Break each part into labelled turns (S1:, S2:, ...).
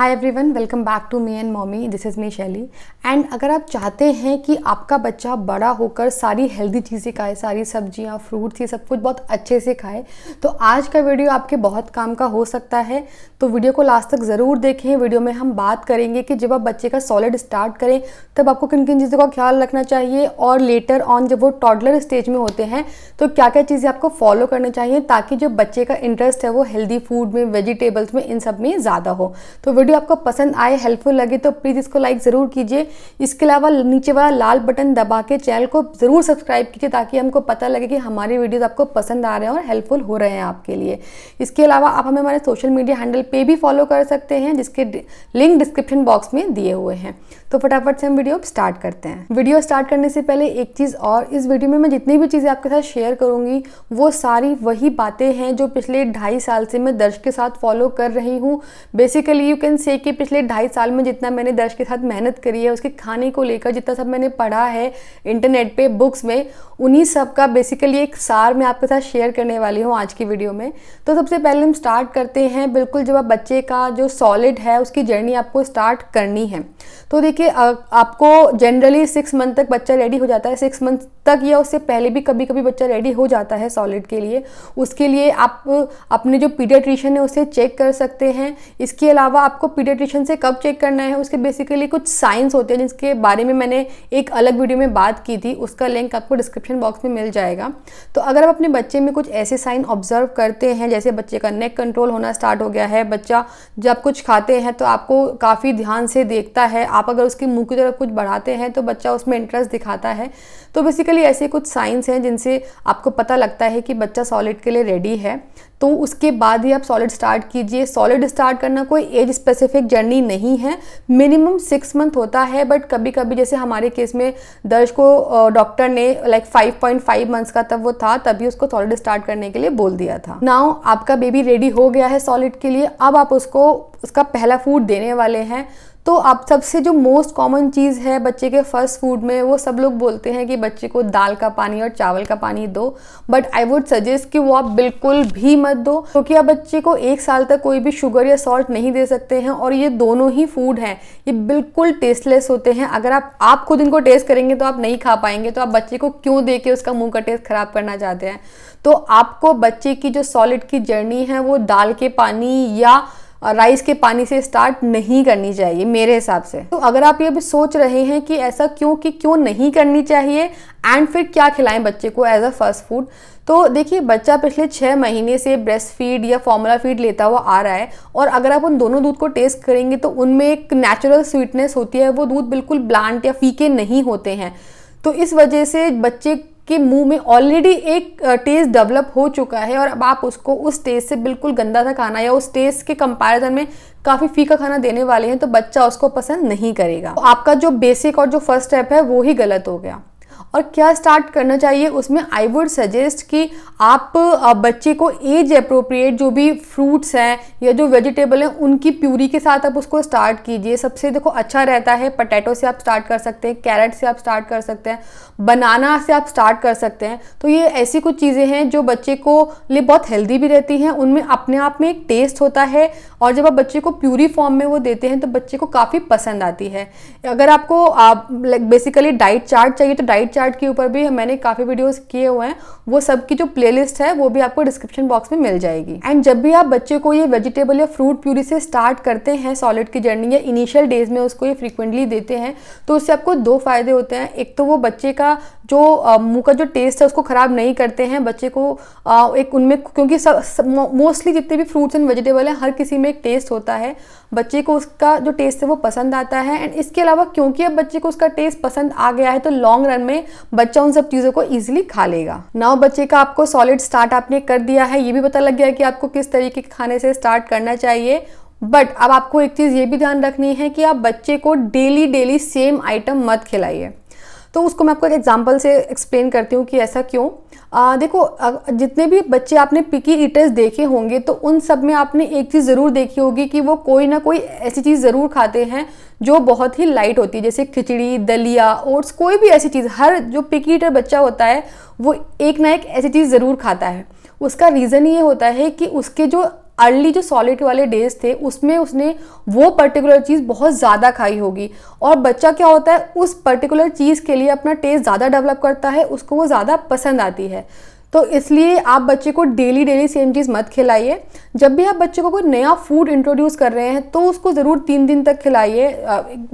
S1: high everyone welcome back to me and mommy this is me Shaily and अगर आप चाहते हैं कि आपका बच्चा बड़ा होकर सारी हेल्दी चीज़ें खाए सारी सब्जियाँ फ्रूट्स ये सब कुछ बहुत अच्छे से खाए तो आज का वीडियो आपके बहुत काम का हो सकता है तो वीडियो को लास्ट तक ज़रूर देखें वीडियो में हम बात करेंगे कि जब आप बच्चे का सॉलिड स्टार्ट करें तब आपको किन किन चीज़ों का ख्याल रखना चाहिए और लेटर ऑन जब वो टॉडलर स्टेज में होते हैं तो क्या क्या चीज़ें आपको फॉलो करनी चाहिए ताकि जो बच्चे का इंटरेस्ट है वो हेल्दी फूड में वेजिटेबल्स में इन सब में ज़्यादा हो तो वीडियो वीडियो आपको पसंद आए हेल्पफुल लगे तो प्लीज़ इसको लाइक ज़रूर कीजिए इसके अलावा नीचे वाला लाल बटन दबा के चैनल को ज़रूर सब्सक्राइब कीजिए ताकि हमको पता लगे कि हमारे वीडियोज़ आपको पसंद आ रहे हैं और हेल्पफुल हो रहे हैं आपके लिए इसके अलावा आप हमें हमारे सोशल मीडिया हैंडल पर भी फॉलो कर सकते हैं जिसके लिंक डिस्क्रिप्शन बॉक्स में दिए हुए हैं तो फटाफट से हम वीडियो स्टार्ट करते हैं वीडियो स्टार्ट करने से पहले एक चीज़ और इस वीडियो में मैं जितनी भी चीज़ें आपके साथ शेयर करूंगी वो सारी वही बातें हैं जो पिछले ढाई साल से मैं दर्श के साथ फॉलो कर रही हूँ बेसिकली यू कैन से कि पिछले ढाई साल में जितना मैंने दर्श के साथ मेहनत करी है उसके खाने को लेकर जितना सब मैंने पढ़ा है इंटरनेट पे बुक्स में उन्हीं सब का बेसिकली एक सार मैं आपके साथ शेयर करने वाली हूँ आज की वीडियो में तो सबसे पहले हम स्टार्ट करते हैं बिल्कुल जब आप बच्चे का जो सॉलिड है उसकी जर्नी आपको स्टार्ट करनी है तो देखिए आपको जनरली सिक्स मंथ तक बच्चा रेडी हो जाता है सिक्स मंथ तक या उससे पहले भी कभी कभी बच्चा रेडी हो जाता है सॉलिड के लिए उसके लिए आप अपने जो पीडियाट्रिशियन है उसे चेक कर सकते हैं इसके अलावा आप आपको पीडियाट्रिशियन से कब चेक करना है उसके बेसिकली कुछ साइंस होते हैं जिसके बारे में मैंने एक अलग वीडियो में बात की थी उसका लिंक आपको डिस्क्रिप्शन बॉक्स में मिल जाएगा तो अगर आप अपने बच्चे में कुछ ऐसे साइन ऑब्जर्व करते हैं जैसे बच्चे का नेक कंट्रोल होना स्टार्ट हो गया है बच्चा जब कुछ खाते हैं तो आपको काफ़ी ध्यान से देखता है आप अगर उसके मुँह की तरफ कुछ बढ़ाते हैं तो बच्चा उसमें इंटरेस्ट दिखाता है तो बेसिकली ऐसे कुछ साइंस हैं जिनसे आपको पता लगता है कि बच्चा सॉलिड के लिए रेडी है तो उसके बाद ही आप सॉलिड स्टार्ट कीजिए सॉलिड स्टार्ट करना कोई एज स्पेसिफिक जर्नी नहीं है मिनिमम सिक्स मंथ होता है बट कभी कभी जैसे हमारे केस में दर्ज को डॉक्टर ने लाइक 5.5 मंथ्स का तब वो था तभी उसको सॉलिड स्टार्ट करने के लिए बोल दिया था नाउ आपका बेबी रेडी हो गया है सॉलिड के लिए अब आप उसको उसका पहला फूड देने वाले हैं तो आप सबसे जो मोस्ट कॉमन चीज़ है बच्चे के फर्स्ट फूड में वो सब लोग बोलते हैं कि बच्चे को दाल का पानी और चावल का पानी दो बट आई वुड सजेस्ट कि वो आप बिल्कुल भी मत दो क्योंकि आप बच्चे को एक साल तक कोई भी शुगर या सॉल्ट नहीं दे सकते हैं और ये दोनों ही फूड हैं ये बिल्कुल टेस्टलेस होते हैं अगर आप आप खुद इनको टेस्ट करेंगे तो आप नहीं खा पाएंगे तो आप बच्चे को क्यों दे के उसका मुँह का टेस्ट ख़राब करना चाहते हैं तो आपको बच्चे की जो सॉलिड की जर्नी है वो दाल के पानी या और राइस के पानी से स्टार्ट नहीं करनी चाहिए मेरे हिसाब से तो अगर आप ये भी सोच रहे हैं कि ऐसा क्यों कि क्यों नहीं करनी चाहिए एंड फिर क्या खिलाएं बच्चे को एज अ फर्स्ट फूड तो देखिए बच्चा पिछले छः महीने से ब्रेस्ट फीड या फॉर्मूला फीड लेता हुआ आ रहा है और अगर आप उन दोनों दूध को टेस्ट करेंगे तो उनमें एक नेचुरल स्वीटनेस होती है वो दूध बिल्कुल ब्लांट या फीके नहीं होते हैं तो इस वजह से बच्चे के मुंह में ऑलरेडी एक टेस्ट डेवलप हो चुका है और अब आप उसको उस टेस्ट से बिल्कुल गंदा सा खाना या उस टेस्ट के कंपैरिजन में काफ़ी फीका खाना देने वाले हैं तो बच्चा उसको पसंद नहीं करेगा तो आपका जो बेसिक और जो फर्स्ट स्टेप है वो ही गलत हो गया और क्या स्टार्ट करना चाहिए उसमें आई वुड सजेस्ट कि आप बच्चे को एज अप्रोप्रिएट जो भी फ्रूट्स हैं या जो वेजिटेबल हैं उनकी प्यूरी के साथ आप उसको स्टार्ट कीजिए सबसे देखो अच्छा रहता है पटेटो से आप स्टार्ट कर सकते हैं कैरेट से आप स्टार्ट कर सकते हैं बनाना से आप स्टार्ट कर सकते हैं तो ये ऐसी कुछ चीज़ें हैं जो बच्चे को लिए बहुत हेल्दी भी रहती हैं उनमें अपने आप में एक टेस्ट होता है और जब आप बच्चे को प्यूरी फॉर्म में वो देते हैं तो बच्चे को काफ़ी पसंद आती है अगर आपको आप, बेसिकली डाइट चार्ट चाहिए तो डाइट चार्ट के ऊपर भी मैंने काफ़ी वीडियोस किए हुए हैं वो सब की जो प्लेलिस्ट है वो भी आपको डिस्क्रिप्शन बॉक्स में मिल जाएगी एंड जब भी आप बच्चे को ये वेजिटेबल या फ्रूट प्यूरी से स्टार्ट करते हैं सॉलिड की जर्नी या इनिशियल डेज में उसको ये फ्रिक्वेंटली देते हैं तो उससे आपको दो फायदे होते हैं एक तो वो बच्चे का जो मुंह का जो टेस्ट है उसको ख़राब नहीं करते हैं बच्चे को आ, एक उनमें क्योंकि मोस्टली जितने भी फ्रूट्स एंड वेजिटेबल हैं हर किसी में एक टेस्ट होता है बच्चे को उसका जो टेस्ट है वो पसंद आता है एंड इसके अलावा क्योंकि अब बच्चे को उसका टेस्ट पसंद आ गया है तो लॉन्ग रन में बच्चा उन सब चीज़ों को ईजिली खा लेगा नाव बच्चे का आपको सॉलिड स्टार्ट आपने कर दिया है ये भी पता लग गया कि आपको किस तरीके के खाने से स्टार्ट करना चाहिए बट अब आपको एक चीज़ ये भी ध्यान रखनी है कि आप बच्चे को डेली डेली सेम आइटम मत खिलाइए तो उसको मैं आपको एक एग्जाम्पल से एक्सप्लेन करती हूँ कि ऐसा क्यों आ, देखो जितने भी बच्चे आपने पिकी ईटर्स देखे होंगे तो उन सब में आपने एक चीज़ ज़रूर देखी होगी कि वो कोई ना कोई ऐसी चीज़ ज़रूर खाते हैं जो बहुत ही लाइट होती है जैसे खिचड़ी दलिया ओट्स कोई भी ऐसी चीज़ हर जो पिकी ईटर बच्चा होता है वो एक ना एक ऐसी चीज़ ज़रूर खाता है उसका रीज़न ये होता है कि उसके जो अर्ली जो सॉलिड वाले डेज थे उसमें उसने वो पर्टिकुलर चीज़ बहुत ज़्यादा खाई होगी और बच्चा क्या होता है उस पर्टिकुलर चीज़ के लिए अपना टेस्ट ज़्यादा डेवलप करता है उसको वो ज़्यादा पसंद आती है तो इसलिए आप बच्चे को डेली डेली सेम चीज़ मत खिलाइए जब भी आप बच्चे को कोई नया फूड इंट्रोड्यूस कर रहे हैं तो उसको ज़रूर तीन दिन तक खिलाइए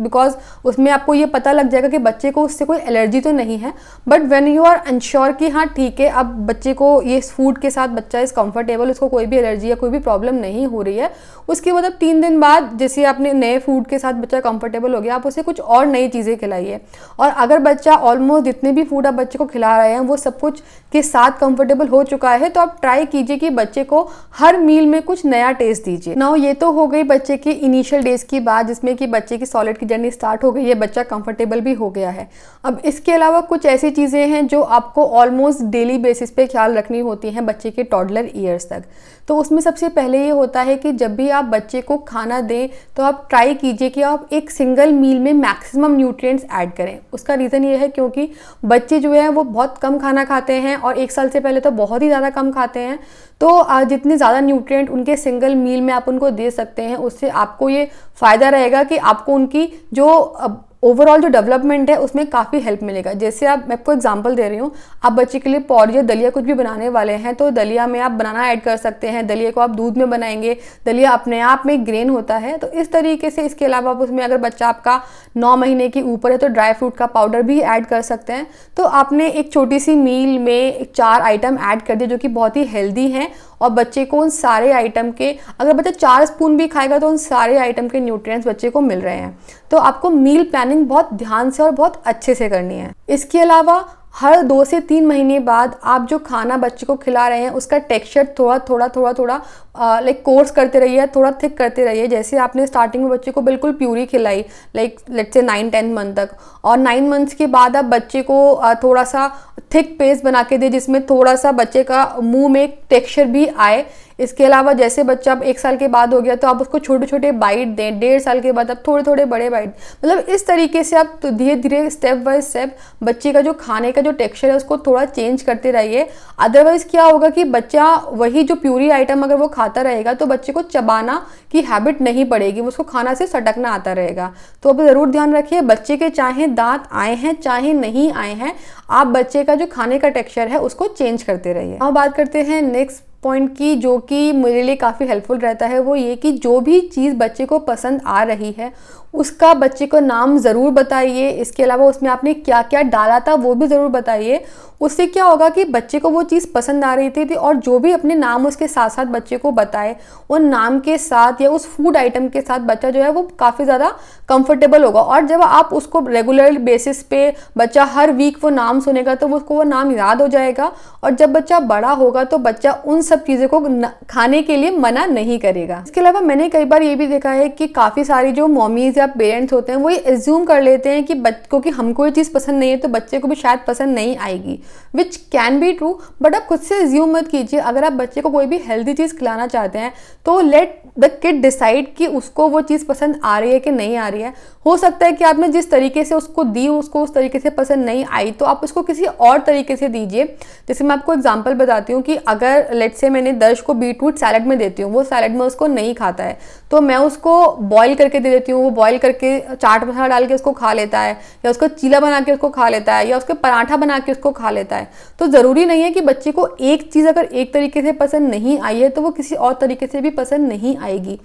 S1: बिकॉज उसमें आपको ये पता लग जाएगा कि बच्चे को उससे कोई एलर्जी तो नहीं है but when you are unsure कि हाँ ठीक है अब बच्चे को ये फूड के साथ बच्चा इज़ कम्फर्टेबल उसको कोई भी एलर्जी या कोई भी प्रॉब्लम नहीं हो रही है उसके बाद अब तीन दिन बाद जैसे आपने नए फूड के साथ बच्चा कंफर्टेबल हो गया आप उसे कुछ और नई चीज़ें खिलाइए और अगर बच्चा ऑलमोस्ट जितने भी फूड आप बच्चे को खिला रहे हैं वो सब कुछ के साथ कंफर्टेबल हो चुका है तो आप ट्राई कीजिए कि बच्चे को हर मील में कुछ नया टेस्ट दीजिए नाउ ये तो हो गई बच्चे की इनिशियल डेज की बात जिसमें कि बच्चे की सॉलिड की जर्नी स्टार्ट हो गई है बच्चा कंफर्टेबल भी हो गया है अब इसके अलावा कुछ ऐसी चीज़ें हैं जो आपको ऑलमोस्ट डेली बेसिस पे ख्याल रखनी होती हैं बच्चे के टॉडलर ईयर्स तक तो उसमें सबसे पहले ये होता है कि जब भी आप बच्चे को खाना दें तो आप ट्राई कीजिए कि आप एक सिंगल मील में मैक्सिमम न्यूट्रिएंट्स ऐड करें उसका रीज़न ये है क्योंकि बच्चे जो है वो बहुत कम खाना खाते हैं और एक साल से पहले तो बहुत ही ज़्यादा कम खाते हैं तो जितने ज़्यादा न्यूट्रिएंट उनके सिंगल मील में आप उनको दे सकते हैं उससे आपको ये फ़ायदा रहेगा कि आपको उनकी जो ओवरऑल जो डेवलपमेंट है उसमें काफ़ी हेल्प मिलेगा जैसे आप मैं आपको एग्जांपल दे रही हूँ आप बच्चे के लिए पौर या दलिया कुछ भी बनाने वाले हैं तो दलिया में आप बनाना ऐड कर सकते हैं दलिया को आप दूध में बनाएंगे दलिया अपने आप में ग्रेन होता है तो इस तरीके से इसके अलावा आप उसमें अगर बच्चा आपका नौ महीने के ऊपर है तो ड्राई फ्रूट का पाउडर भी ऐड कर सकते हैं तो आपने एक छोटी सी मील में चार आइटम ऐड कर दिए जो कि बहुत ही हेल्दी हैं और बच्चे को उन सारे आइटम के अगर बच्चा चार स्पून भी खाएगा तो उन सारे आइटम के न्यूट्रिएंट्स बच्चे को मिल रहे हैं तो आपको मील प्लान प्लानिंग बहुत ध्यान से और बहुत अच्छे से करनी है इसके अलावा हर दो से तीन महीने बाद आप जो खाना बच्चे को खिला रहे हैं उसका टेक्सचर थोड़ा थोड़ा थोड़ा थोड़ा लाइक कोर्स करते रहिए थोड़ा थिक करते रहिए जैसे आपने स्टार्टिंग में बच्चे को बिल्कुल प्यूरी खिलाई लाइक लेट से नाइन टेन मंथ तक और नाइन मंथ्स के बाद आप बच्चे को थोड़ा सा थिक पेस्ट बना के दे जिसमें थोड़ा सा बच्चे का मुंह में टेक्सचर भी आए इसके अलावा जैसे बच्चा अब एक साल के बाद हो गया तो आप उसको छोटे छोटे बाइट दें डेढ़ साल के बाद आप थोड़े थोड़े बड़े बाइट मतलब इस तरीके से आप तो धीरे धीरे स्टेप बाय स्टेप बच्चे का जो खाने का जो टेक्सचर है उसको थोड़ा चेंज करते रहिए अदरवाइज़ क्या होगा कि बच्चा वही जो प्यूरी आइटम अगर वो खाता रहेगा तो बच्चे को चबाना की हैबिट नहीं पड़ेगी उसको खाना से सटकना आता रहेगा तो आप ज़रूर ध्यान रखिए बच्चे के चाहे दांत आए हैं चाहे नहीं आए हैं आप बच्चे का जो खाने का टेक्सचर है उसको चेंज करते रहिए अब बात करते हैं नेक्स्ट पॉइंट की जो कि मेरे लिए काफ़ी हेल्पफुल रहता है वो ये कि जो भी चीज़ बच्चे को पसंद आ रही है उसका बच्चे को नाम ज़रूर बताइए इसके अलावा उसमें आपने क्या क्या डाला था वो भी ज़रूर बताइए उससे क्या होगा कि बच्चे को वो चीज़ पसंद आ रही थी, थी और जो भी अपने नाम उसके साथ साथ बच्चे को बताए उन नाम के साथ या उस फूड आइटम के साथ बच्चा जो है वो काफ़ी ज़्यादा कंफर्टेबल होगा और जब आप उसको रेगुलर बेसिस पे बच्चा हर वीक वो नाम सुनेगा तो उसको वो नाम याद हो जाएगा और जब बच्चा बड़ा होगा तो बच्चा उन सब चीज़ों को खाने के लिए मना नहीं करेगा इसके अलावा मैंने कई बार ये भी देखा है कि काफ़ी सारी जो मॉमीज़ या ज़्यादा पेरेंट्स होते हैं वो ये एज्यूम कर लेते हैं कि बच्चों की हमको ये चीज़ पसंद नहीं है तो बच्चे को भी शायद पसंद नहीं आएगी which can be true but आप खुद से एज्यूम मत कीजिए अगर आप बच्चे को कोई भी हेल्दी चीज़ खिलाना चाहते हैं तो लेट द किड डिसाइड कि उसको वो चीज़ पसंद आ रही है कि नहीं आ रही है हो सकता है कि आपने जिस तरीके से उसको दी उसको उस तरीके से पसंद नहीं आई तो आप उसको किसी और तरीके से दीजिए जैसे मैं आपको एग्जाम्पल बताती हूँ कि अगर लेट से मैंने दर्श को बीटरूट सैलड में देती हूँ वो सैलड में उसको नहीं खाता है तो मैं उसको बॉयल करके दे देती हूँ वो बॉईल करके चाट मसाला डाल के उसको खा लेता है या उसका चीला बना के उसको खा लेता है या उसके पराठा बना के उसको खा लेता है तो ज़रूरी नहीं है कि बच्चे को एक चीज़ अगर एक तरीके से पसंद नहीं आई है तो वो किसी और तरीके से भी पसंद नहीं आएगी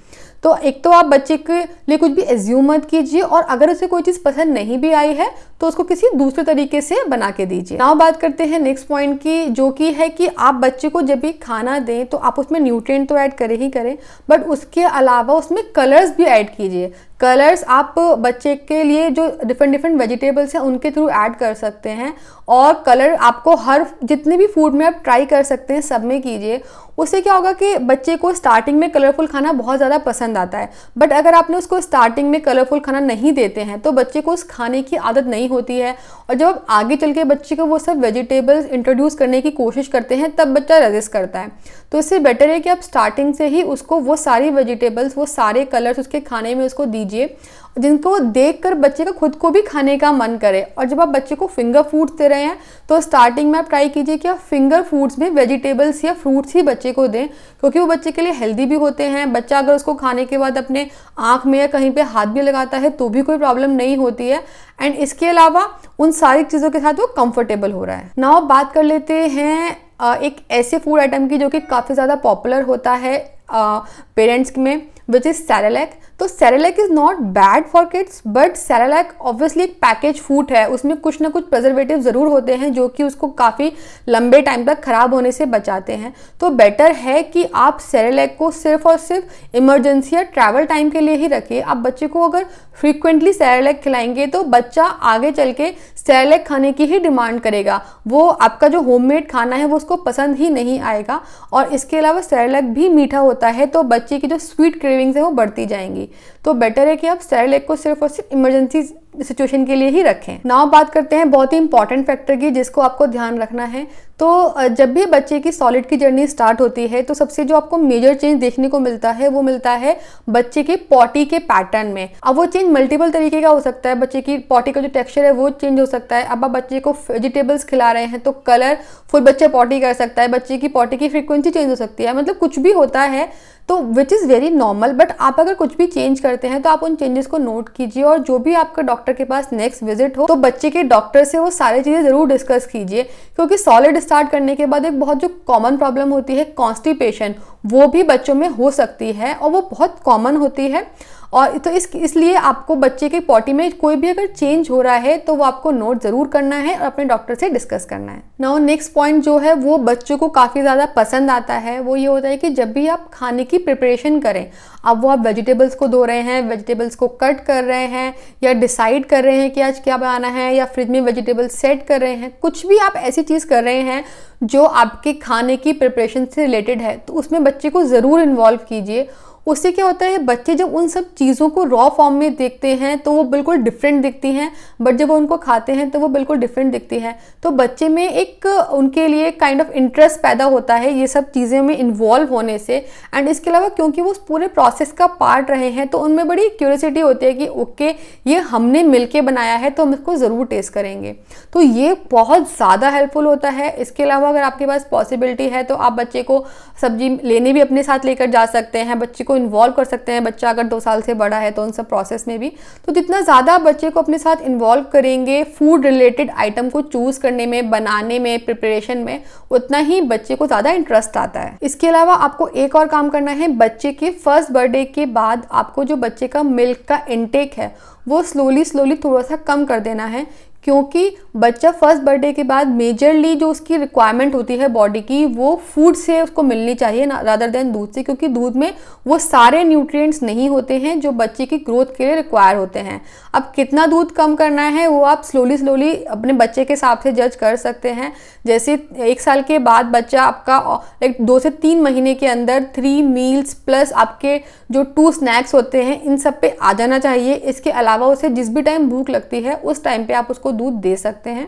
S1: तो एक तो आप बच्चे के लिए कुछ भी एज्यूम मत कीजिए और अगर उसे कोई चीज़ पसंद नहीं भी आई है तो उसको किसी दूसरे तरीके से बना के दीजिए नाउ बात करते हैं नेक्स्ट पॉइंट की जो कि है कि आप बच्चे को जब भी खाना दें तो आप उसमें न्यूट्रिएंट तो ऐड करें ही करें बट उसके अलावा उसमें कलर्स भी ऐड कीजिए कलर्स आप बच्चे के लिए जो डिफरेंट डिफरेंट वेजिटेबल्स हैं उनके थ्रू ऐड कर सकते हैं और कलर आपको हर जितने भी फूड में आप ट्राई कर सकते हैं सब में कीजिए उससे क्या होगा कि बच्चे को स्टार्टिंग में कलरफुल खाना बहुत ज़्यादा पसंद आता है बट अगर आपने उसको स्टार्टिंग में कलरफुल खाना नहीं देते हैं तो बच्चे को उस खाने की आदत नहीं होती है और जब आप आगे चल के बच्चे को वो सब वेजिटेबल्स इंट्रोड्यूस करने की कोशिश करते हैं तब बच्चा रजिस्ट करता है तो इससे बेटर है कि आप स्टार्टिंग से ही उसको वो सारी वेजिटेबल्स वो सारे कलर्स उसके खाने में उसको दीजिए दीजिए जिनको देखकर बच्चे का खुद को भी खाने का मन करे और जब आप बच्चे को फिंगर फूड्स दे रहे हैं तो स्टार्टिंग में आप ट्राई कीजिए कि आप फिंगर फूड्स में वेजिटेबल्स या फ्रूट्स ही बच्चे को दें क्योंकि वो बच्चे के लिए हेल्दी भी होते हैं बच्चा अगर उसको खाने के बाद अपने आँख में या कहीं पर हाथ भी लगाता है तो भी कोई प्रॉब्लम नहीं होती है एंड इसके अलावा उन सारी चीज़ों के साथ वो कंफर्टेबल हो रहा है ना बात कर लेते हैं एक ऐसे फूड आइटम की जो कि काफ़ी ज़्यादा पॉपुलर होता है पेरेंट्स में विच इज़ सैरेलैक तो Cerelac is not bad for kids but Cerelac obviously एक पैकेज फूड है उसमें कुछ ना कुछ प्रजर्वेटिव ज़रूर होते हैं जो कि उसको काफ़ी लंबे टाइम तक ख़राब होने से बचाते हैं तो बेटर है कि आप सेरेलैक को सिर्फ और सिर्फ इमरजेंसी या ट्रैवल टाइम के लिए ही रखिए आप बच्चे को अगर फ्रीक्वेंटली सेरेलैक खिलाएंगे तो बच्चा आगे चल के सेरेलैक खाने की ही डिमांड करेगा वो आपका जो होममेड खाना है वो उसको पसंद ही नहीं आएगा और इसके अलावा सेरेलैक भी मीठा होता है तो बच्चे की जो स्वीट क्रेविंग्स है वो बढ़ती जाएंगी तो बेटर है कि आप स्टेरल एग को सिर्फ और सिर्फ इमरजेंसी सिचुएशन के लिए ही रखें नाव बात करते हैं बहुत ही इंपॉर्टेंट फैक्टर की जिसको आपको ध्यान रखना है तो जब भी बच्चे की सॉलिड की जर्नी स्टार्ट होती है तो सबसे जो आपको मेजर चेंज देखने को मिलता है वो मिलता है बच्चे के पॉटी के पैटर्न में अब वो चेंज मल्टीपल तरीके का हो सकता है बच्चे की पॉटी का जो टेक्सचर है वो चेंज हो सकता है अब आप बच्चे को वेजिटेबल्स खिला रहे हैं तो कलर फुल बच्चा पॉटी कर सकता है बच्चे की पॉटी की फ्रिक्वेंसी चेंज हो सकती है मतलब कुछ भी होता है तो which is very normal but आप अगर कुछ भी चेंज करते हैं तो आप उन चेंजेस को नोट कीजिए और जो भी आपका डॉक्टर डॉक्टर के पास नेक्स्ट विजिट हो तो बच्चे के डॉक्टर से वो सारी चीज़ें ज़रूर डिस्कस कीजिए क्योंकि सॉलिड स्टार्ट करने के बाद एक बहुत जो कॉमन प्रॉब्लम होती है कॉन्स्टिपेशन वो भी बच्चों में हो सकती है और वो बहुत कॉमन होती है और तो इस इसलिए आपको बच्चे के पॉटी में कोई भी अगर चेंज हो रहा है तो वो आपको नोट ज़रूर करना है और अपने डॉक्टर से डिस्कस करना है नाउ नेक्स्ट पॉइंट जो है वो बच्चों को काफ़ी ज़्यादा पसंद आता है वो ये होता है कि जब भी आप खाने की प्रिपरेशन करें अब वो आप वेजिटेबल्स को धो रहे हैं वेजिटेबल्स को कट कर रहे हैं या डिसाइड कर रहे हैं कि आज क्या बनाना है या फ्रिज में वेजिटेबल्स सेट कर रहे हैं कुछ भी आप ऐसी चीज़ कर रहे हैं जो आपके खाने की प्रिपरेशन से रिलेटेड है तो उसमें बच्चे को ज़रूर इन्वॉल्व कीजिए उससे क्या होता है बच्चे जब उन सब चीज़ों को रॉ फॉर्म में देखते हैं तो वो बिल्कुल डिफरेंट दिखती हैं बट जब वो उनको खाते हैं तो वो बिल्कुल डिफरेंट दिखती हैं तो बच्चे में एक उनके लिए काइंड ऑफ इंटरेस्ट पैदा होता है ये सब चीज़ों में इन्वॉल्व होने से एंड इसके अलावा क्योंकि वो उस पूरे प्रोसेस का पार्ट रहे हैं तो उनमें बड़ी क्यूरियसिटी होती है कि ओके ये हमने मिल बनाया है तो हम इसको ज़रूर टेस्ट करेंगे तो ये बहुत ज़्यादा हेल्पफुल होता है इसके अलावा अगर आपके पास पॉसिबिलिटी है तो आप बच्चे को सब्जी लेने भी अपने साथ लेकर जा सकते हैं बच्चे को इन्वॉल्व कर सकते हैं बच्चा अगर दो साल से बड़ा है तो उन सब प्रोसेस में भी तो जितना ज़्यादा बच्चे को अपने साथ इन्वॉल्व करेंगे फूड रिलेटेड आइटम को चूज़ करने में बनाने में प्रिपरेशन में उतना ही बच्चे को ज़्यादा इंटरेस्ट आता है इसके अलावा आपको एक और काम करना है बच्चे के फर्स्ट बर्थडे के बाद आपको जो बच्चे का मिल्क का इनटेक है वो स्लोली स्लोली थोड़ा सा कम कर देना है क्योंकि बच्चा फर्स्ट बर्थडे के बाद मेजरली जो उसकी रिक्वायरमेंट होती है बॉडी की वो फूड से उसको मिलनी चाहिए रादर देन दूध से क्योंकि दूध में वो सारे न्यूट्रिएंट्स नहीं होते हैं जो बच्चे की ग्रोथ के लिए रिक्वायर होते हैं अब कितना दूध कम करना है वो आप स्लोली स्लोली अपने बच्चे के हिसाब से जज कर सकते हैं जैसे एक साल के बाद बच्चा आपका एक दो से तीन महीने के अंदर थ्री मील्स प्लस आपके जो टू स्नैक्स होते हैं इन सब पे आ जाना चाहिए इसके अलावा उसे जिस भी टाइम भूख लगती है उस टाइम पे आप उसको दूध दे सकते हैं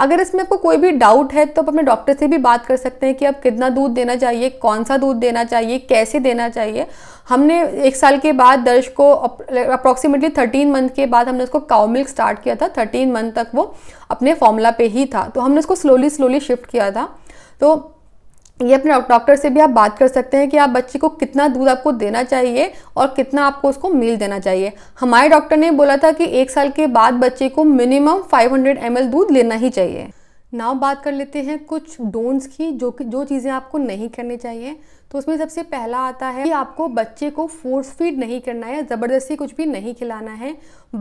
S1: अगर इसमें आपको कोई भी डाउट है तो आप अपने डॉक्टर से भी बात कर सकते हैं कि आप कितना दूध देना चाहिए कौन सा दूध देना चाहिए कैसे देना चाहिए हमने एक साल के बाद दर्श को अप्रॉक्सीमेटली थर्टीन मंथ के बाद हमने उसको काउ मिल्क स्टार्ट किया था थर्टीन मंथ तक वो अपने फॉर्मूला पे ही था तो हमने उसको स्लोली स्लोली शिफ्ट किया था तो ये अपने डॉक्टर से भी आप बात कर सकते हैं कि आप बच्चे को कितना दूध आपको देना चाहिए और कितना आपको उसको मील देना चाहिए हमारे डॉक्टर ने बोला था कि एक साल के बाद बच्चे को मिनिमम 500 हंड्रेड दूध लेना ही चाहिए नाव बात कर लेते हैं कुछ डोंट्स की जो कि जो चीज़ें आपको नहीं करनी चाहिए तो उसमें सबसे पहला आता है कि आपको बच्चे को फोर्स फीड नहीं करना है ज़बरदस्ती कुछ भी नहीं खिलाना है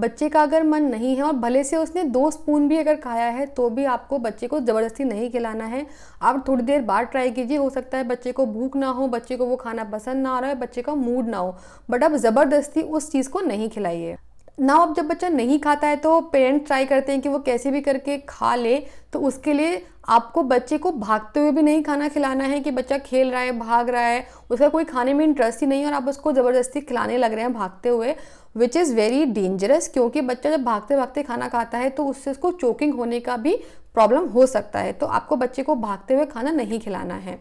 S1: बच्चे का अगर मन नहीं है और भले से उसने दो स्पून भी अगर खाया है तो भी आपको बच्चे को ज़बरदस्ती नहीं खिलाना है आप थोड़ी देर बाद ट्राई कीजिए हो सकता है बच्चे को भूख ना हो बच्चे को वो खाना पसंद ना आ रहा है बच्चे का मूड ना हो बट आप ज़बरदस्ती उस चीज़ को नहीं खिलाइए ना अब जब बच्चा नहीं खाता है तो पेरेंट्स ट्राई करते हैं कि वो कैसे भी करके खा ले तो उसके लिए आपको बच्चे को भागते हुए भी नहीं खाना खिलाना है कि बच्चा खेल रहा है भाग रहा है उसका कोई खाने में इंटरेस्ट ही नहीं है और आप उसको ज़बरदस्ती खिलाने लग रहे हैं भागते हुए विच इज़ वेरी डेंजरस क्योंकि बच्चा जब भागते भागते खाना खाता है तो उससे उसको चोकिंग होने का भी प्रॉब्लम हो सकता है तो आपको बच्चे को भागते हुए खाना नहीं खिलाना है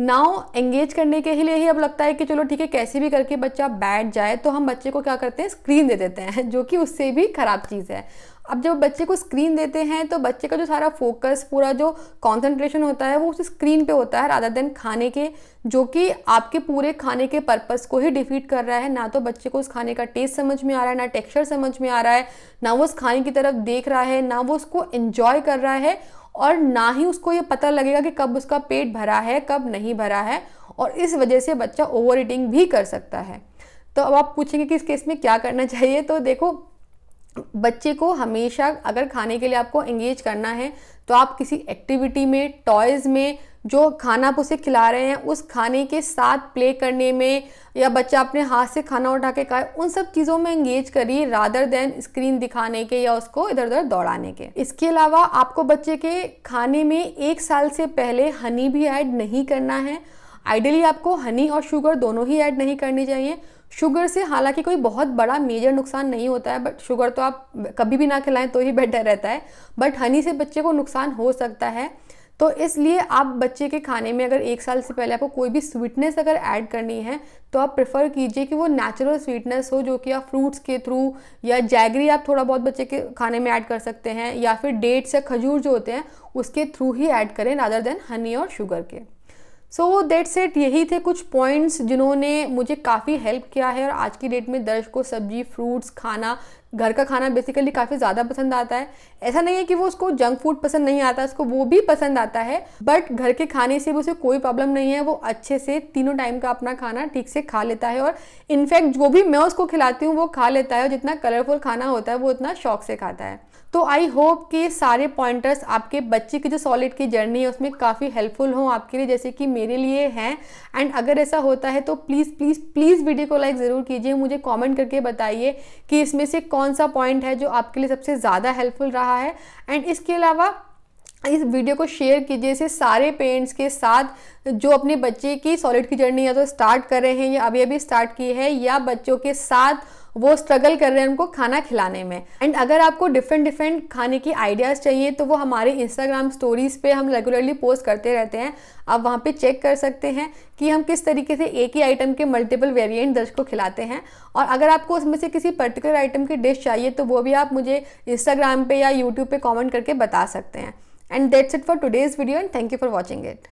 S1: नाउ एंगेज करने के लिए ही अब लगता है कि चलो ठीक है कैसे भी करके बच्चा बैठ जाए तो हम बच्चे को क्या करते हैं स्क्रीन दे देते हैं जो कि उससे भी ख़राब चीज़ है अब जब बच्चे को स्क्रीन देते हैं तो बच्चे का जो सारा फोकस पूरा जो कंसंट्रेशन होता है वो उस स्क्रीन पे होता है राधा देन खाने के जो कि आपके पूरे खाने के पर्पस को ही डिफीट कर रहा है ना तो बच्चे को उस खाने का टेस्ट समझ में आ रहा है ना टेक्सचर समझ में आ रहा है ना वो उस खाने की तरफ देख रहा है ना वो उसको इन्जॉय कर रहा है और ना ही उसको ये पता लगेगा कि कब उसका पेट भरा है कब नहीं भरा है और इस वजह से बच्चा ओवर ईटिंग भी कर सकता है तो अब आप पूछेंगे कि इस केस में क्या करना चाहिए तो देखो बच्चे को हमेशा अगर खाने के लिए आपको एंगेज करना है तो आप किसी एक्टिविटी में टॉयज़ में जो खाना आप उसे खिला रहे हैं उस खाने के साथ प्ले करने में या बच्चा अपने हाथ से खाना उठा के खाए उन सब चीज़ों में एंगेज करिए रादर देन स्क्रीन दिखाने के या उसको इधर उधर दौड़ाने के इसके अलावा आपको बच्चे के खाने में एक साल से पहले हनी भी ऐड नहीं करना है आइडियली आपको हनी और शुगर दोनों ही ऐड नहीं करनी चाहिए शुगर से हालांकि कोई बहुत बड़ा मेजर नुकसान नहीं होता है बट शुगर तो आप कभी भी ना खिलाएं तो ही बेटर रहता है बट हनी से बच्चे को नुकसान हो सकता है तो इसलिए आप बच्चे के खाने में अगर एक साल से पहले आपको कोई भी स्वीटनेस अगर ऐड करनी है तो आप प्रेफर कीजिए कि वो नेचुरल स्वीटनेस हो जो कि आप फ्रूट्स के थ्रू या जैगरी आप थोड़ा बहुत बच्चे के खाने में ऐड कर सकते हैं या फिर डेट्स या खजूर जो होते हैं उसके थ्रू ही ऐड करें रादर देन हनी और शुगर के सो दैट्स इट यही थे कुछ पॉइंट्स जिन्होंने मुझे काफ़ी हेल्प किया है और आज की डेट में दर्श को सब्जी फ्रूट्स खाना घर का खाना बेसिकली काफ़ी ज़्यादा पसंद आता है ऐसा नहीं है कि वो उसको जंक फूड पसंद नहीं आता उसको वो भी पसंद आता है बट घर के खाने से भी उसे कोई प्रॉब्लम नहीं है वो अच्छे से तीनों टाइम का अपना खाना ठीक से खा लेता है और इनफैक्ट जो भी मैं उसको खिलाती हूँ वो खा लेता है और जितना कलरफुल खाना होता है वो उतना शौक से खाता है तो आई होप कि सारे पॉइंटर्स आपके बच्चे की जो सॉलिड की जर्नी है उसमें काफ़ी हेल्पफुल हों आपके लिए जैसे कि मेरे लिए हैं एंड अगर ऐसा होता है तो प्लीज़ प्लीज़ प्लीज़ वीडियो को लाइक ज़रूर कीजिए मुझे कमेंट करके बताइए कि इसमें से कौन सा पॉइंट है जो आपके लिए सबसे ज़्यादा हेल्पफुल रहा है एंड इसके अलावा इस वीडियो को शेयर कीजिए इसे सारे पेरेंट्स के साथ जो अपने बच्चे की सॉलिड की जर्नी या तो स्टार्ट कर रहे हैं या अभी अभी स्टार्ट की है या बच्चों के साथ वो स्ट्रगल कर रहे हैं उनको खाना खिलाने में एंड अगर आपको डिफरेंट डिफरेंट खाने की आइडियाज़ चाहिए तो वो हमारे इंस्टाग्राम स्टोरीज़ पे हम रेगुलरली पोस्ट करते रहते हैं आप वहाँ पे चेक कर सकते हैं कि हम किस तरीके से एक ही आइटम के मल्टीपल वेरिएंट दर्ज को खिलाते हैं और अगर आपको उसमें से किसी पर्टिकुलर आइटम की डिश चाहिए तो वो भी आप मुझे इंस्टाग्राम पे या यूट्यूब पे कमेंट करके बता सकते हैं and that's it for today's video and thank you for watching it